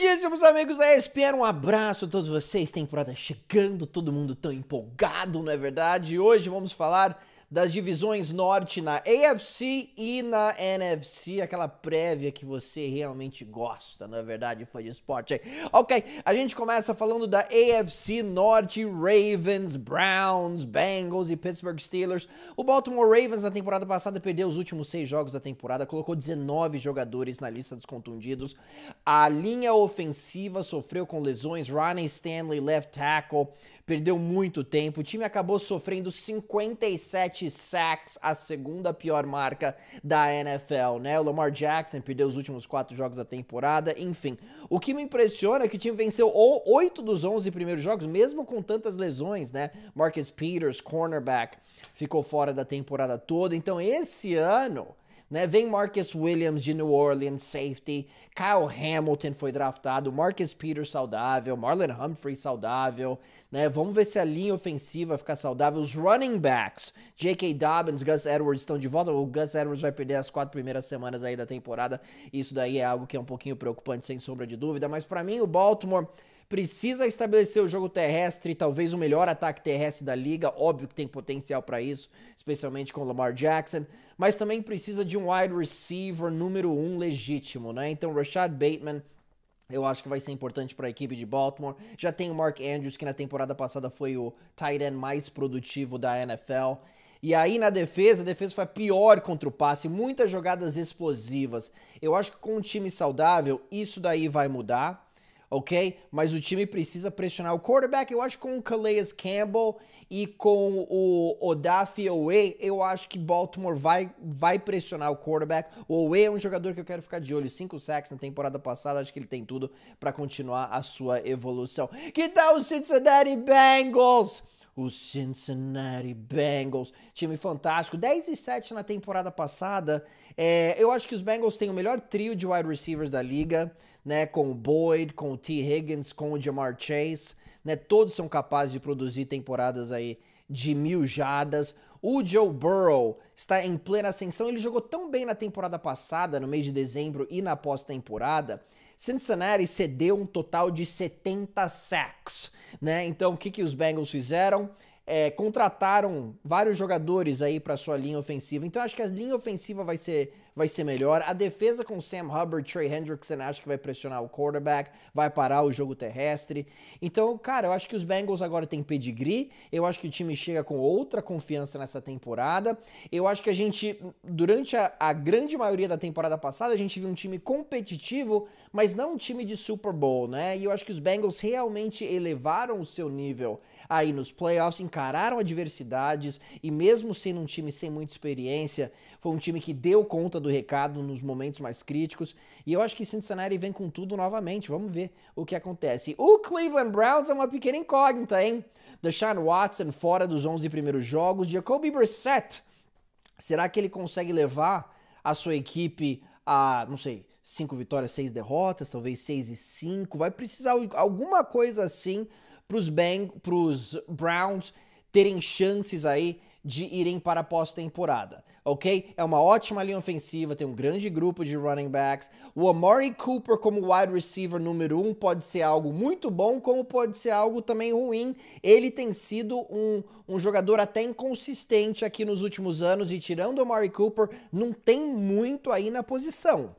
Queridíssimos amigos da é ESPN, um abraço a todos vocês. Temporada chegando, todo mundo tão empolgado, não é verdade? Hoje vamos falar das divisões norte na AFC e na NFC, aquela prévia que você realmente gosta, na é verdade, Foi de esporte. Ok, a gente começa falando da AFC norte, Ravens, Browns, Bengals e Pittsburgh Steelers. O Baltimore Ravens na temporada passada perdeu os últimos seis jogos da temporada, colocou 19 jogadores na lista dos contundidos. A linha ofensiva sofreu com lesões. Ronnie Stanley, left tackle, perdeu muito tempo. O time acabou sofrendo 57 sacks, a segunda pior marca da NFL, né? O Lamar Jackson perdeu os últimos quatro jogos da temporada. Enfim, o que me impressiona é que o time venceu oito dos 11 primeiros jogos, mesmo com tantas lesões, né? Marcus Peters, cornerback, ficou fora da temporada toda. Então, esse ano né? Vem Marcus Williams de New Orleans, safety. Kyle Hamilton foi draftado. Marcus Peters saudável. Marlon Humphrey saudável. Né? Vamos ver se a linha ofensiva fica saudável. Os running backs, J.K. Dobbins, Gus Edwards estão de volta. O Gus Edwards vai perder as quatro primeiras semanas aí da temporada. Isso daí é algo que é um pouquinho preocupante, sem sombra de dúvida. Mas para mim, o Baltimore precisa estabelecer o jogo terrestre, talvez o melhor ataque terrestre da liga, óbvio que tem potencial para isso, especialmente com o Lamar Jackson, mas também precisa de um wide receiver número um legítimo, né? Então, Rashad Bateman eu acho que vai ser importante para a equipe de Baltimore. Já tem o Mark Andrews, que na temporada passada foi o tight end mais produtivo da NFL. E aí na defesa, a defesa foi pior contra o passe, muitas jogadas explosivas. Eu acho que com um time saudável, isso daí vai mudar ok? Mas o time precisa pressionar o quarterback. Eu acho que com o Calais Campbell e com o Odafi Owe, eu acho que Baltimore vai, vai pressionar o quarterback. O Owe é um jogador que eu quero ficar de olho. Cinco sacks na temporada passada, acho que ele tem tudo para continuar a sua evolução. Que tal o Cincinnati Bengals? os Cincinnati Bengals, time fantástico, 10 e 7 na temporada passada. É, eu acho que os Bengals têm o melhor trio de wide receivers da liga, né? Com o Boyd, com o T. Higgins, com o Jamar Chase, né? Todos são capazes de produzir temporadas aí de mil jadas. O Joe Burrow está em plena ascensão. Ele jogou tão bem na temporada passada, no mês de dezembro e na pós-temporada. Cincinnati cedeu um total de 70 sacks, né? Então, o que, que os Bengals fizeram? É, contrataram vários jogadores aí para sua linha ofensiva. Então, acho que a linha ofensiva vai ser vai ser melhor. A defesa com Sam Hubbard, Trey Hendrickson, acho que vai pressionar o quarterback, vai parar o jogo terrestre. Então, cara, eu acho que os Bengals agora têm pedigree. Eu acho que o time chega com outra confiança nessa temporada. Eu acho que a gente, durante a, a grande maioria da temporada passada, a gente viu um time competitivo, mas não um time de Super Bowl, né? E eu acho que os Bengals realmente elevaram o seu nível aí nos playoffs, encararam adversidades e mesmo sendo um time sem muita experiência, foi um time que deu conta do recado nos momentos mais críticos. E eu acho que Cincinnati vem com tudo novamente. Vamos ver o que acontece. O Cleveland Browns é uma pequena incógnita, hein? Deshaun Watson fora dos 11 primeiros jogos, Jacoby Brissett Será que ele consegue levar a sua equipe a, não sei, cinco vitórias, seis derrotas, talvez seis e cinco. Vai precisar alguma coisa assim para os Browns terem chances aí de irem para a pós-temporada, ok? É uma ótima linha ofensiva, tem um grande grupo de running backs. O Amari Cooper como wide receiver número um pode ser algo muito bom, como pode ser algo também ruim. Ele tem sido um, um jogador até inconsistente aqui nos últimos anos e tirando o Amari Cooper, não tem muito aí na posição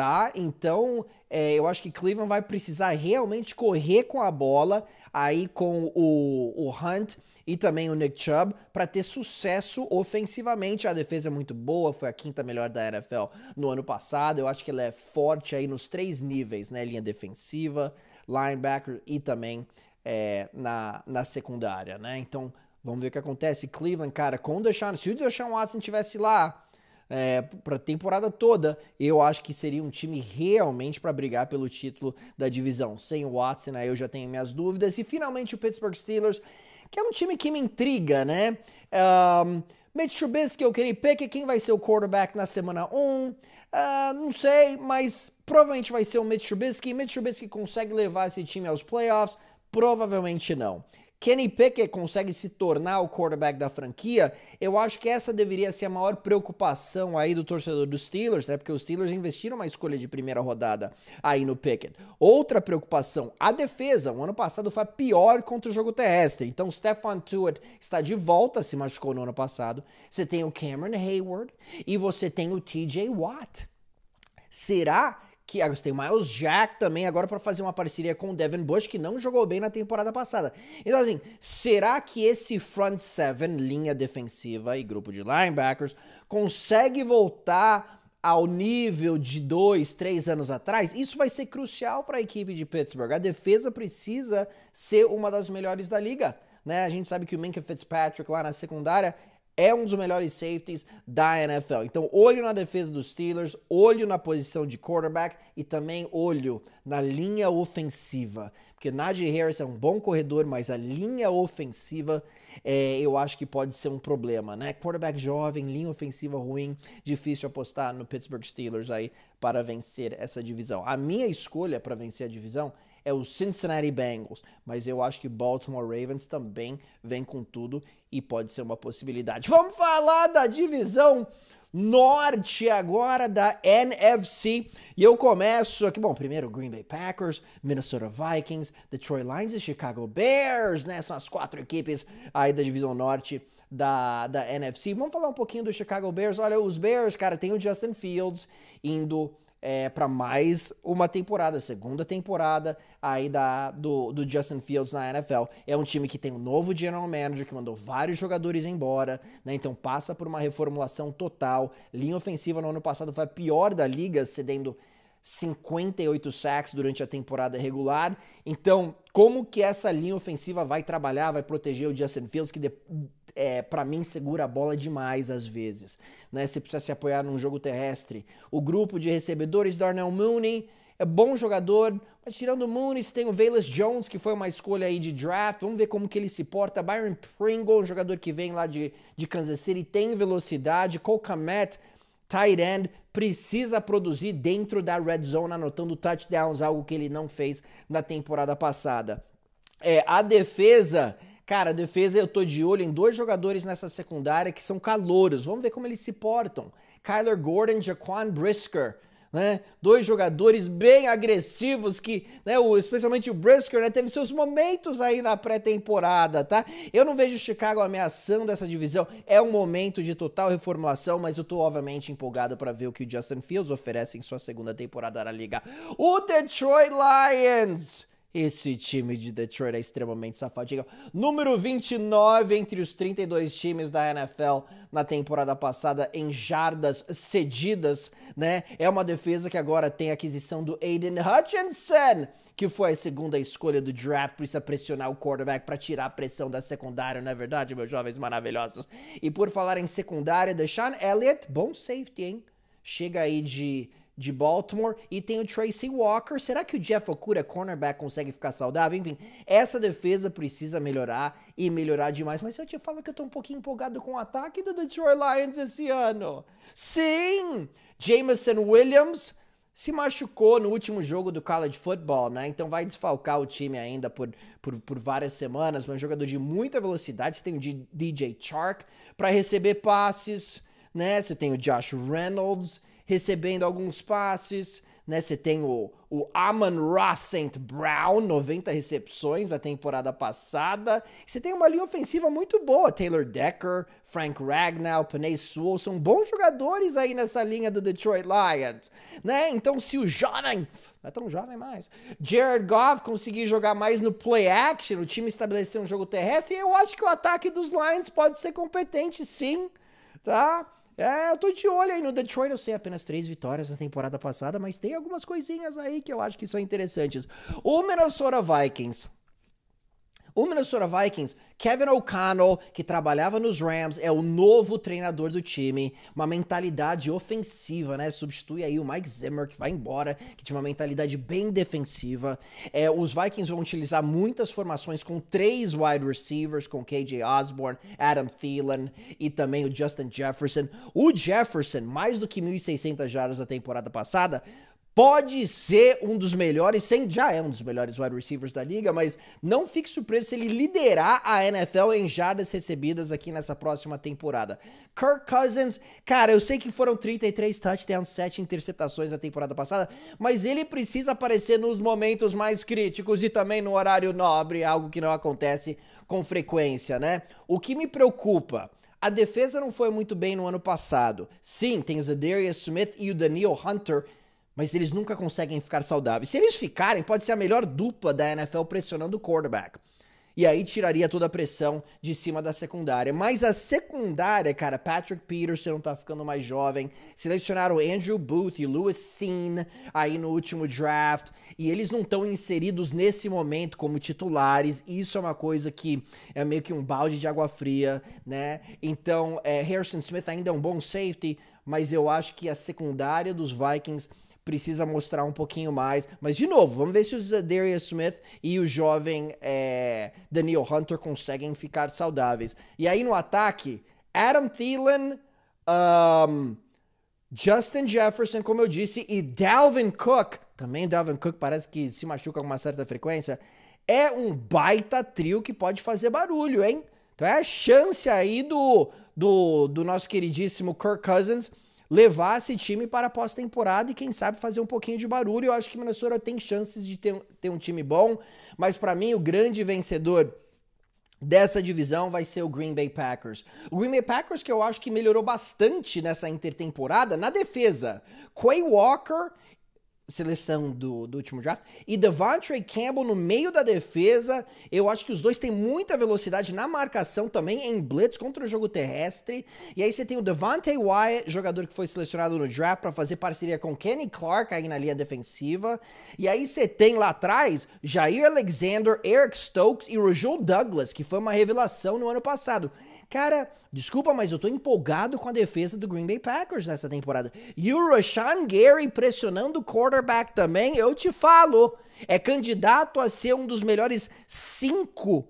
tá? Então, é, eu acho que Cleveland vai precisar realmente correr com a bola aí com o, o Hunt e também o Nick Chubb para ter sucesso ofensivamente. A defesa é muito boa, foi a quinta melhor da NFL no ano passado. Eu acho que ela é forte aí nos três níveis, né? Linha defensiva, linebacker e também é, na, na secundária, né? Então, vamos ver o que acontece. Cleveland, cara, com o Deshaun, se o Deshaun Watson estivesse lá é, para a temporada toda, eu acho que seria um time realmente para brigar pelo título da divisão. Sem o Watson, aí eu já tenho minhas dúvidas. E finalmente o Pittsburgh Steelers, que é um time que me intriga, né? Um, Mitch Trubisky, o Kenny Pickett quem vai ser o quarterback na semana 1? Uh, não sei, mas provavelmente vai ser o Mitch Trubisky. Mitch Trubisky consegue levar esse time aos playoffs? Provavelmente não. Kenny Pickett consegue se tornar o quarterback da franquia, eu acho que essa deveria ser a maior preocupação aí do torcedor dos Steelers, né? Porque os Steelers investiram uma escolha de primeira rodada aí no Pickett. Outra preocupação, a defesa. O ano passado foi pior contra o jogo terrestre. Então, Stefan Tuitt está de volta, se machucou no ano passado. Você tem o Cameron Hayward e você tem o TJ Watt. Será que que agora ah, tem o Miles Jack também agora para fazer uma parceria com o Devin Bush, que não jogou bem na temporada passada. Então, assim, será que esse front seven, linha defensiva e grupo de linebackers, consegue voltar ao nível de dois, três anos atrás? Isso vai ser crucial para a equipe de Pittsburgh. A defesa precisa ser uma das melhores da liga. Né? A gente sabe que o Minka Fitzpatrick lá na secundária é um dos melhores safeties da NFL. Então, olho na defesa dos Steelers, olho na posição de quarterback e também olho na linha ofensiva. Porque Najee Harris é um bom corredor, mas a linha ofensiva é, eu acho que pode ser um problema, né? Quarterback jovem, linha ofensiva ruim, difícil apostar no Pittsburgh Steelers aí para vencer essa divisão. A minha escolha para vencer a divisão é o Cincinnati Bengals, mas eu acho que Baltimore Ravens também vem com tudo e pode ser uma possibilidade. Vamos falar da divisão norte agora da NFC. E eu começo aqui, bom, primeiro Green Bay Packers, Minnesota Vikings, Detroit Lions e Chicago Bears, né? São as quatro equipes aí da divisão norte da, da NFC. Vamos falar um pouquinho do Chicago Bears. Olha, os Bears, cara, tem o Justin Fields indo é, para mais uma temporada, segunda temporada aí da, do, do Justin Fields na NFL. É um time que tem um novo general manager que mandou vários jogadores embora, né? Então passa por uma reformulação total. Linha ofensiva no ano passado foi a pior da liga, cedendo 58 sacks durante a temporada regular. Então, como que essa linha ofensiva vai trabalhar, vai proteger o Justin Fields, que é, para mim, segura a bola demais às vezes. Né? Você precisa se apoiar num jogo terrestre. O grupo de recebedores, Darnell Mooney, é bom jogador, mas tirando o Mooney, tem o Velas Jones, que foi uma escolha aí de draft. Vamos ver como que ele se porta. Byron Pringle, um jogador que vem lá de, de Kansas City, tem velocidade. Cole tight end, precisa produzir dentro da red zone, anotando touchdowns, algo que ele não fez na temporada passada. É, a defesa Cara, a defesa, eu tô de olho em dois jogadores nessa secundária que são calouros. Vamos ver como eles se portam. Kyler Gordon e Jaquan Brisker. Né? Dois jogadores bem agressivos que, né, o, especialmente o Brisker, né, teve seus momentos aí na pré-temporada, tá? Eu não vejo o Chicago ameaçando essa divisão. É um momento de total reformulação, mas eu tô obviamente empolgado para ver o que o Justin Fields oferece em sua segunda temporada na liga. O Detroit Lions esse time de Detroit é extremamente safadinho. Número 29 entre os 32 times da NFL na temporada passada em jardas cedidas, né? É uma defesa que agora tem a aquisição do Aiden Hutchinson, que foi a segunda escolha do draft, precisa pressionar o quarterback para tirar a pressão da secundária, não é verdade, meus jovens maravilhosos? E por falar em secundária, Deshaun Elliott, bom safety, hein? Chega aí de de Baltimore e tem o Tracy Walker. Será que o Jeff Okura, cornerback, consegue ficar saudável? Enfim, essa defesa precisa melhorar e melhorar demais. Mas eu te falo que eu tô um pouquinho empolgado com o ataque do Detroit Lions esse ano. Sim! Jameson Williams se machucou no último jogo do college football, né? Então vai desfalcar o time ainda por, por, por várias semanas. um jogador de muita velocidade. Você tem o DJ Chark para receber passes, né? Você tem o Josh Reynolds recebendo alguns passes, né? Você tem o, o Amon Ross St. Brown, 90 recepções na temporada passada. Você tem uma linha ofensiva muito boa. Taylor Decker, Frank Ragnow, Panay Sewell, são bons jogadores aí nessa linha do Detroit Lions, né? Então se o jovem, não é tão jovem mais, Jared Goff conseguir jogar mais no play action, o time estabelecer um jogo terrestre, eu acho que o ataque dos Lions pode ser competente sim, tá? É, eu tô de olho aí no Detroit. Eu sei apenas três vitórias na temporada passada, mas tem algumas coisinhas aí que eu acho que são interessantes. O Minnesota Vikings o Minnesota Vikings, Kevin O'Connell, que trabalhava nos Rams, é o novo treinador do time. Uma mentalidade ofensiva, né? Substitui aí o Mike Zimmer, que vai embora, que tinha uma mentalidade bem defensiva. É, os Vikings vão utilizar muitas formações com três wide receivers, com KJ Osborne, Adam Thielen e também o Justin Jefferson. O Jefferson, mais do que 1.600 jardas da temporada passada, pode ser um dos melhores, sem, já é um dos melhores wide receivers da liga, mas não fique surpreso se ele liderar a NFL em jardas recebidas aqui nessa próxima temporada. Kirk Cousins, cara, eu sei que foram 33 touchdowns, 7 interceptações na temporada passada, mas ele precisa aparecer nos momentos mais críticos e também no horário nobre, algo que não acontece com frequência, né? O que me preocupa. A defesa não foi muito bem no ano passado. Sim, tem o Zadarius Smith e o Daniel Hunter mas eles nunca conseguem ficar saudáveis. Se eles ficarem, pode ser a melhor dupla da NFL pressionando o quarterback. E aí tiraria toda a pressão de cima da secundária. Mas a secundária, cara, Patrick Peterson tá ficando mais jovem. Selecionaram Andrew Booth e Lewis Sean aí no último draft. E eles não estão inseridos nesse momento como titulares. Isso é uma coisa que é meio que um balde de água fria, né? Então, é, Harrison Smith ainda é um bom safety, mas eu acho que a secundária dos Vikings precisa mostrar um pouquinho mais. Mas, de novo, vamos ver se o Zadarius Smith e o jovem é, Daniel Hunter conseguem ficar saudáveis. E aí no ataque, Adam Thielen, um, Justin Jefferson, como eu disse, e Dalvin Cook. Também Dalvin Cook parece que se machuca com uma certa frequência. É um baita trio que pode fazer barulho, hein? Então é a chance aí do, do, do nosso queridíssimo Kirk Cousins levar esse time para a pós-temporada e, quem sabe, fazer um pouquinho de barulho. Eu acho que Minnesota tem chances de ter, ter um time bom, mas para mim o grande vencedor dessa divisão vai ser o Green Bay Packers. O Green Bay Packers que eu acho que melhorou bastante nessa intertemporada na defesa. Quay Walker seleção do, do último draft. E Devontae Campbell no meio da defesa. Eu acho que os dois têm muita velocidade na marcação também, em blitz contra o jogo terrestre. E aí você tem o Devontae Wyatt, jogador que foi selecionado no draft para fazer parceria com Kenny Clark aí na linha defensiva. E aí você tem lá atrás Jair Alexander, Eric Stokes e Rajul Douglas, que foi uma revelação no ano passado. Cara, desculpa, mas eu tô empolgado com a defesa do Green Bay Packers nessa temporada. E o Rashan Gary pressionando o quarterback também, eu te falo, é candidato a ser um dos melhores cinco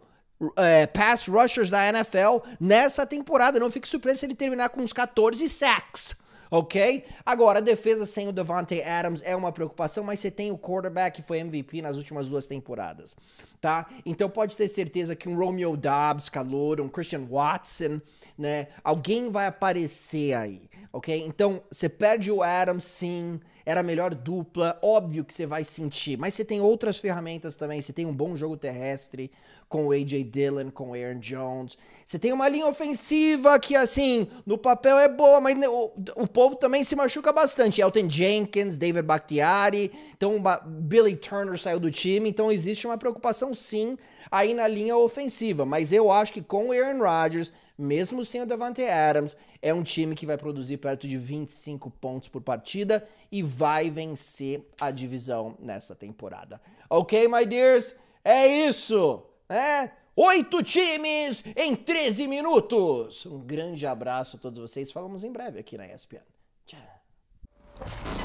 é, pass rushers da NFL nessa temporada. Eu não fique surpreso se ele terminar com uns 14 sacks ok? Agora, a defesa sem o Devante Adams é uma preocupação, mas você tem o quarterback que foi MVP nas últimas duas temporadas, tá? Então pode ter certeza que um Romeo Dobbs, calor, um Christian Watson, né? Alguém vai aparecer aí, ok? Então, você perde o Adams, sim, era a melhor dupla, óbvio que você vai sentir, mas você tem outras ferramentas também, você tem um bom jogo terrestre, com o A.J. Dillon, com o Aaron Jones. Você tem uma linha ofensiva que, assim, no papel é boa, mas né, o, o povo também se machuca bastante. Elton Jenkins, David Bakhtiari, então Billy Turner saiu do time, então existe uma preocupação, sim, aí na linha ofensiva. Mas eu acho que com o Aaron Rodgers, mesmo sem o Davante Adams, é um time que vai produzir perto de 25 pontos por partida e vai vencer a divisão nessa temporada. Ok, my dears? É isso! É, oito times em 13 minutos. Um grande abraço a todos vocês. Falamos em breve aqui na ESPN. Tchau.